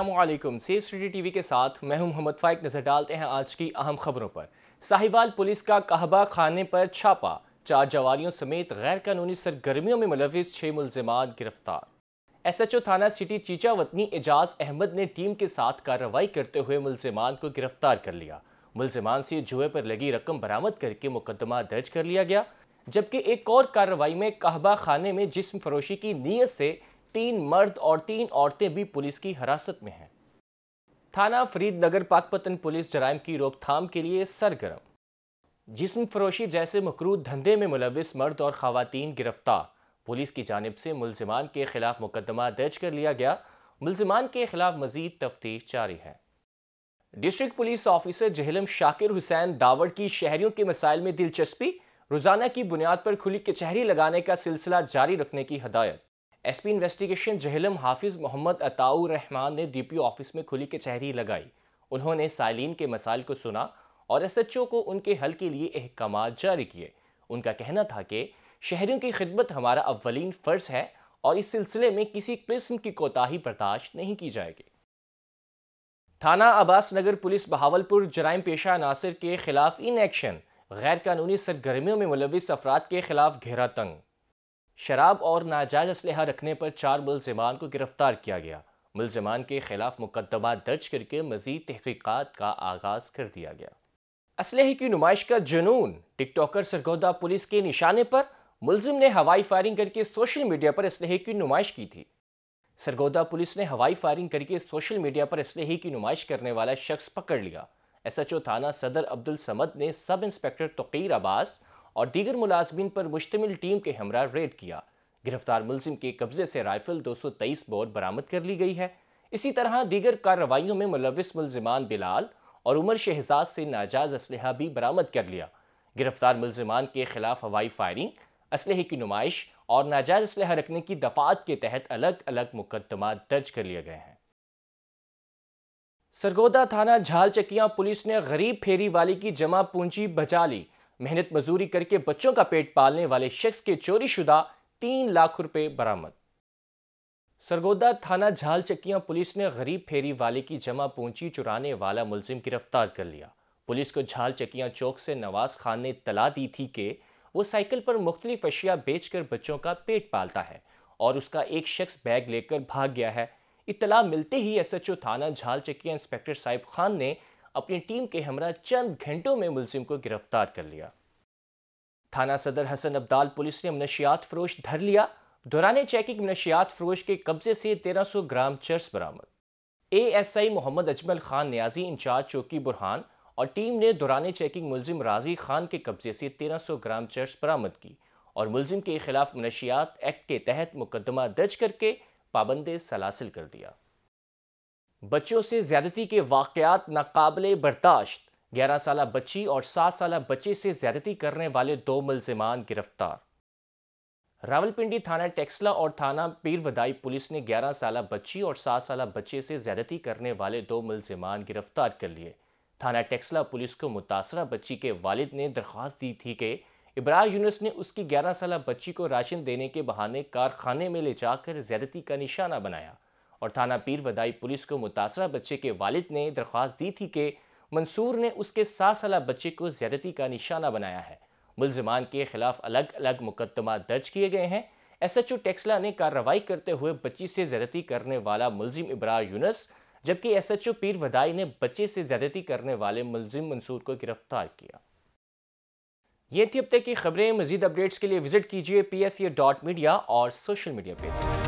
Aslam safe study TV के साथ मैं हूं मोहम्मद फाइक नजर डालते हैं आज की अहम खबरों पर साहिवाल पुलिस का कहबा खाने पर छापा चार जवानियों समेत गैर कानूनी सरगर्मियों में मुलविस छः मुलजमान गिरफ्तार एस एच ओ थाना सिटी चीचा वतनी एजाज अहमद ने टीम के साथ कार्रवाई करते हुए मुलजमान को गिरफ्तार कर लिया मुलजमान से जुए पर लगी रकम बरामद करके मुकदमा दर्ज कर लिया गया जबकि एक और कार्रवाई में कहबा खाने में जिसम फरोशी की नीयत से तीन मर्द और तीन औरतें भी पुलिस की हिरासत में हैं थाना फरीदनगर पाकपतन पुलिस जराइम की रोकथाम के लिए सरगर्म जिसम फरोशी जैसे मकरूद धंधे में मुलविस मर्द और खातन गिरफ्तार पुलिस की जानब से मुलजमान के खिलाफ मुकदमा दर्ज कर लिया गया मुलजमान के खिलाफ मजीद तफ्तीश जारी है district police officer Jhelum Shakir Hussain दावड़ की शहरियों के मसाइल में दिलचस्पी रोजाना की बुनियाद पर खुली कचहरी लगाने का सिलसिला जारी रखने की हदायत एसपी इन्वेस्टिगेशन जहलम हाफिज मोहम्मद अताउर रहमान ने डीपीओ ऑफिस में खुली कचहरी लगाई उन्होंने सालीन के मसाइल को सुना और एसएचओ को उनके हल के लिए अहकाम जारी किए उनका कहना था कि शहरों की खिदमत हमारा अव्वलीन फ़र्ज है और इस सिलसिले में किसी किस्म की कोताही बर्दाश्त नहीं की जाएगी थाना अब्बास नगर पुलिस बहावलपुर जराइम पेशा नासिर के खिलाफ इन एक्शन गैर कानूनी सरगर्मियों में मुलविस अफराद के खिलाफ घेरा तंग शराब और नाजायज असलहा रखने पर चार मुलजमान को गिरफ्तार किया गया मुलजमान के खिलाफ मुकदमा दर्ज करके मजीद तहकीकत का आगाज कर दिया गया असलहे की नुमाइश का जुनून टिकटॉकर सरगोदा पुलिस के निशाने पर मुलजिम ने हवाई फायरिंग करके सोशल मीडिया पर इसलहे की नुमाइश की थी सरगोदा पुलिस ने हवाई फायरिंग करके सोशल मीडिया पर इसलहे की नुमाइश करने वाला शख्स पकड़ लिया एस एच ओ थाना सदर अब्दुल समद ने सब इंस्पेक्टर तोकीर अब्बास और दीगर मुलाजमीन पर मुश्तमिल टीम के हमरा रेड किया गिरफ्तार मुलिम के कब्जे से राइफल दो सौ तेईस बोर बरामद कर ली गई है इसी तरह दीगर कार्रवाइयों में मुलविस मुलजमान बिलाल और उमर शहजाद से नाजायज इसलहा भी बरामद कर लिया गिरफ्तार मुलजमान के खिलाफ हवाई फायरिंग इसलहे की नुमाइश और नाजायज इसलह रखने की दफात के तहत अलग अलग मुकदमा दर्ज कर लिए गए हैं सरगोदा थाना झालचकिया पुलिस ने गरीब फेरी वाली की जमा पूंजी बचा ली मेहनत मजूरी करके बच्चों का पेट पालने वाले शख्स के चोरी शुदा तीन लाख रुपए बरामद सरगोदा थाना झाल चक्कियां पुलिस ने गरीब फेरी वाले की जमा पूंजी चुराने वाला मुलजिम गिरफ्तार कर लिया पुलिस को झाल चक्कियां चौक से नवाज खान ने तला दी थी कि वो साइकिल पर मुख्तलिफ अशिया बेचकर बच्चों का पेट पालता है और उसका एक शख्स बैग लेकर भाग गया है इतला मिलते ही एस एच ओ थाना झाल चकिया इंस्पेक्टर साहिब खान ने अपनी टीम के हमरा चंद घंटों में मुलजिम को गिरफ्तार कर लिया थाना सदर हसन अब्दाल पुलिस ने मनशियात फरोश धर लिया दौरान चेकिंग मनशियात फरोश के कब्जे से 1300 ग्राम चर्स बरामद एएसआई मोहम्मद अजमल खान न्याजी इंचार्ज चौकी बुरहान और टीम ने दौरान चेकिंग मुलजिम राजी खान के कब्जे से 1300 ग्राम चर्स बरामद की और मुलजिम के खिलाफ मनशियात एक्ट के तहत मुकदमा दर्ज करके पाबंदे सलासिल कर दिया बच्चों से ज्यादती के वाक़त नाकबले बर्दाश्त ग्यारह साल बच्ची और सात साल बच्चे से ज्यादती करने वाले दो मुलजमान गिरफ्तार रावलपिंडी थाना टेक्सला और थाना पीरवदाई पुलिस ने 11 साल बच्ची और 7 साल बच्चे से ज्यादती करने वाले दो मुलजमान गिरफ्तार कर लिए थाना टेक्सला पुलिस को मुतासरा बच्ची के वालिद ने दरख्वास्त दी थी कि इब्राज यूनस ने उसकी 11 साल बच्ची को राशन देने के बहाने कारखाने में ले जाकर ज्यादती का निशाना बनाया और थाना पीर वदाई पुलिस को मुतासरा बच्चे के वालिद ने दरख्वास्त दी थी कि मंसूर ने उसके सात साल बच्चे को ज्यादती का निशाना बनाया है मुलजमान के खिलाफ अलग अलग मुकदमा दर्ज किए गए हैं एस एच ओ टेक्सला ने कार्रवाई करते हुए बच्ची से ज्यादती करने वाला मुलजिम इब्राह यूनस जबकि एस एच ओ पीर वदाई ने बच्चे से ज्यादती करने वाले मुलजिम मंसूर को गिरफ्तार किया ये थी हफ्ते की खबरें मजीद अपडेट्स के लिए विजिट कीजिए पी एस डॉट मीडिया और सोशल मीडिया पेज